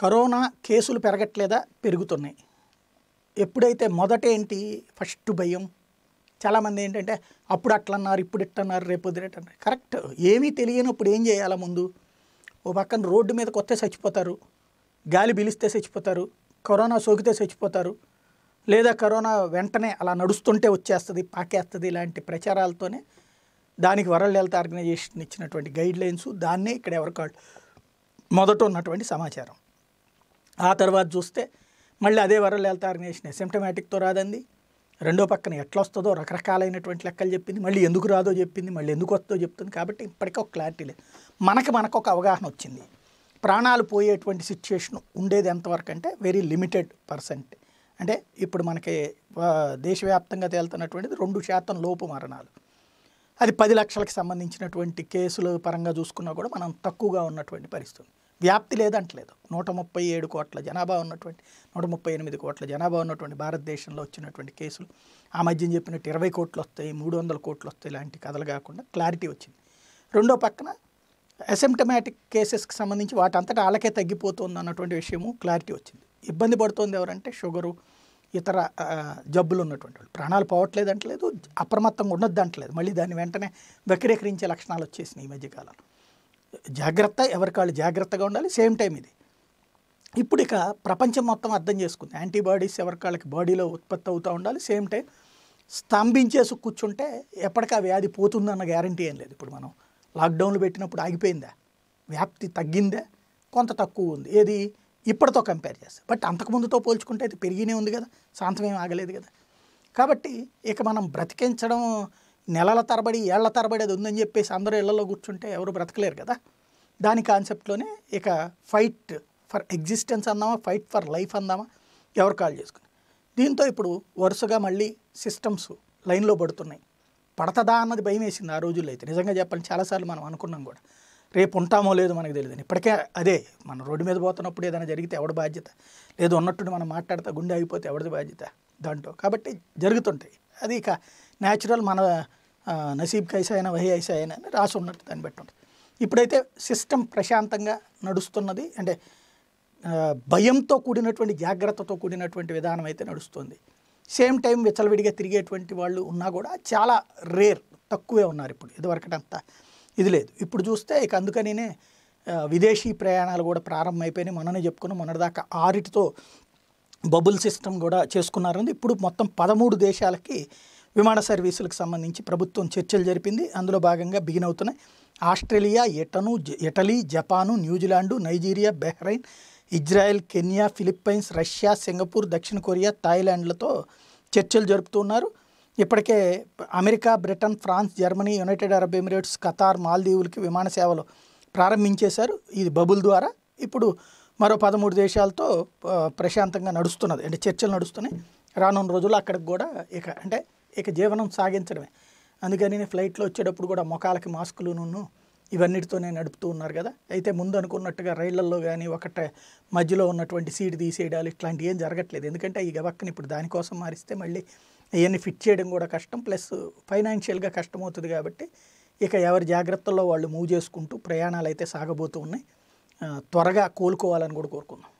corona కేసులు పెరగట్లేదా పెరుగుతున్నాయి ఎప్పుడైతే మొదట ఏంటి ఫస్ట్ భయం చాలామంది ఏంటంటే అప్పుడు అట్లన్నారు ఇప్పుడు ఇట్టన్నారు రేపు అన్నారు కరెక్ట్ ఏమీ తెలియనప్పుడు ఏం చేయాలా ముందు ఓ పక్కన రోడ్డు మీద కొత్త చచ్చిపోతారు గాలి పీలిస్తే చచ్చిపోతారు కరోనా సోకితే చచ్చిపోతారు లేదా కరోనా వెంటనే అలా నడుస్తుంటే వచ్చేస్తుంది పాకేస్తుంది ఇలాంటి ప్రచారాలతోనే దానికి వరల్డ్ హెల్త్ ఆర్గనైజేషన్ ఇచ్చినటువంటి గైడ్లైన్సు దాన్నే ఇక్కడ ఎవరికాళ్ళు మొదట ఉన్నటువంటి సమాచారం ఆ తర్వాత చూస్తే మళ్ళీ అదే హెల్త్ ఆర్గనైజేషన్ అసిమ్టమాటిక్తో రాదండి రెండో పక్కన ఎట్లా వస్తుందో రకరకాలైనటువంటి లెక్కలు చెప్పింది మళ్ళీ ఎందుకు రాదో చెప్పింది మళ్ళీ ఎందుకు వస్తుందో చెప్తుంది కాబట్టి ఇప్పటికీ ఒక క్లారిటీ లేదు మనకు మనకు ఒక అవగాహన వచ్చింది ప్రాణాలు పోయేటువంటి సిచ్యువేషన్ ఉండేది ఎంతవరకు అంటే వెరీ లిమిటెడ్ పర్సెంట్ అంటే ఇప్పుడు మనకి దేశవ్యాప్తంగా తేలుతున్నటువంటిది రెండు శాతం లోపు మరణాలు అది పది లక్షలకు సంబంధించినటువంటి కేసుల పరంగా చూసుకున్నా కూడా మనం తక్కువగా ఉన్నటువంటి పరిస్థితి వ్యాప్తి లేదంటలేదు నూట ముప్పై ఏడు కోట్ల జనాభా ఉన్నటువంటి నూట ముప్పై ఎనిమిది కోట్ల జనాభా ఉన్నటువంటి భారతదేశంలో వచ్చినటువంటి కేసులు ఆ మధ్యన చెప్పినట్టు ఇరవై కోట్లు వస్తాయి మూడు వందల కోట్లు వస్తాయి ఇలాంటి కథలు కాకుండా క్లారిటీ వచ్చింది రెండో పక్కన అసెంప్టమాటిక్ కేసెస్కి సంబంధించి వాటంతటా వాళ్ళకే తగ్గిపోతుంది అన్నటువంటి విషయము క్లారిటీ వచ్చింది ఇబ్బంది పడుతుంది ఎవరంటే షుగరు ఇతర జబ్బులు ఉన్నటువంటి వాళ్ళు ప్రాణాలు పోవట్లేదు అంటలేదు అప్రమత్తంగా ఉండొద్దు అంటలేదు మళ్ళీ దాన్ని వెంటనే వ్యతిరేకరించే లక్షణాలు వచ్చేసినాయి ఈ మధ్యకాలంలో జాగ్రత్త వాళ్ళు జాగ్రత్తగా ఉండాలి సేమ్ టైం ఇది ఇప్పుడు ఇక ప్రపంచం మొత్తం అర్థం చేసుకుంది యాంటీబాడీస్ వాళ్ళకి బాడీలో ఉత్పత్తి అవుతూ ఉండాలి సేమ్ టైం స్తంభించేసి కూర్చుంటే ఎప్పటికీ ఆ వ్యాధి పోతుందన్న గ్యారంటీ ఏం లేదు ఇప్పుడు మనం లాక్డౌన్లు పెట్టినప్పుడు ఆగిపోయిందా వ్యాప్తి తగ్గిందా కొంత తక్కువ ఉంది ఏది ఇప్పటితో కంపేర్ చేస్తే బట్ అంతకుముందుతో పోల్చుకుంటే అయితే పెరిగినే ఉంది కదా శాంతమేం ఆగలేదు కదా కాబట్టి ఇక మనం బ్రతికించడం నెలల తరబడి ఏళ్ల తరబడి అది ఉందని చెప్పేసి అందరూ ఇళ్లలో కూర్చుంటే ఎవరు బ్రతకలేరు కదా దాని కాన్సెప్ట్లోనే ఇక ఫైట్ ఫర్ ఎగ్జిస్టెన్స్ అందామా ఫైట్ ఫర్ లైఫ్ అందామా ఎవరు కాల్ చేసుకుని దీంతో ఇప్పుడు వరుసగా మళ్ళీ సిస్టమ్స్ లైన్లో పడుతున్నాయి పడతదా అన్నది భయం వేసింది ఆ రోజుల్లో అయితే నిజంగా చెప్పాలి చాలాసార్లు మనం అనుకున్నాం కూడా రేపు ఉంటామో లేదో మనకు తెలియదు ఇప్పటికే అదే మనం రోడ్డు మీద పోతున్నప్పుడు ఏదైనా జరిగితే ఎవడి బాధ్యత లేదు ఉన్నట్టు మనం మాట్లాడితే గుండె అయిపోతే ఎవరిది బాధ్యత దాంట్లో కాబట్టి జరుగుతుంటాయి అది ఇక న్యాచురల్ మన నసీబ్ కైసైనా వహి అయినా అని రాసి ఉన్నట్టు దాన్ని బట్టి ఉంటుంది ఇప్పుడైతే సిస్టమ్ ప్రశాంతంగా నడుస్తున్నది అంటే భయంతో కూడినటువంటి జాగ్రత్తతో కూడినటువంటి విధానం అయితే నడుస్తుంది సేమ్ టైం విచ్చలవిడిగా తిరిగేటువంటి వాళ్ళు ఉన్నా కూడా చాలా రేర్ తక్కువే ఉన్నారు ఇప్పుడు ఇదివరకటంతా ఇది లేదు ఇప్పుడు చూస్తే ఇక అందుకనే విదేశీ ప్రయాణాలు కూడా ప్రారంభమైపోయినాయి మననే చెప్పుకున్నాం మొన్నటిదాకా ఆరిటితో బబుల్ సిస్టమ్ కూడా చేసుకున్నారు ఇప్పుడు మొత్తం పదమూడు దేశాలకి విమాన సర్వీసులకు సంబంధించి ప్రభుత్వం చర్చలు జరిపింది అందులో భాగంగా బిగిన్ అవుతున్నాయి ఆస్ట్రేలియా ఎటను Italy Japan New Zealand Nigeria Bahrain Israel Kenya Philippines Russia Singapore దక్షిణ కొరియా థాయిలాండ్లతో చర్చలు జరుపుతున్నారు ఇప్పటికే America Britain France Germany United Arab Emirates Qatar మాల్దీవులకి విమాన సేవలు ప్రారంభించేశారు ఇది బబుల్ ద్వారా ఇప్పుడు మరో పదమూడు దేశాలతో ప్రశాంతంగా నడుస్తున్నది అంటే చర్చలు నడుస్తున్నాయి రానున్న రోజుల్లో అక్కడికి కూడా ఇక అంటే ఇక జీవనం సాగించడమే అందుకని ఫ్లైట్లో వచ్చేటప్పుడు కూడా ముఖాలకి మాస్కులును ఇవన్నిటితోనే నడుపుతూ ఉన్నారు కదా అయితే ముందు అనుకున్నట్టుగా రైళ్లలో కానీ ఒకటే మధ్యలో ఉన్నటువంటి సీటు తీసేయడాలు ఇట్లాంటివి ఏం జరగట్లేదు ఎందుకంటే ఈ గవక్కని ఇప్పుడు దానికోసం మారిస్తే మళ్ళీ ఇవన్నీ ఫిట్ చేయడం కూడా కష్టం ప్లస్ ఫైనాన్షియల్గా కష్టమవుతుంది కాబట్టి ఇక ఎవరి జాగ్రత్తల్లో వాళ్ళు మూవ్ చేసుకుంటూ ప్రయాణాలు అయితే సాగబోతూ ఉన్నాయి త్వరగా కోలుకోవాలని కూడా కోరుకుందాం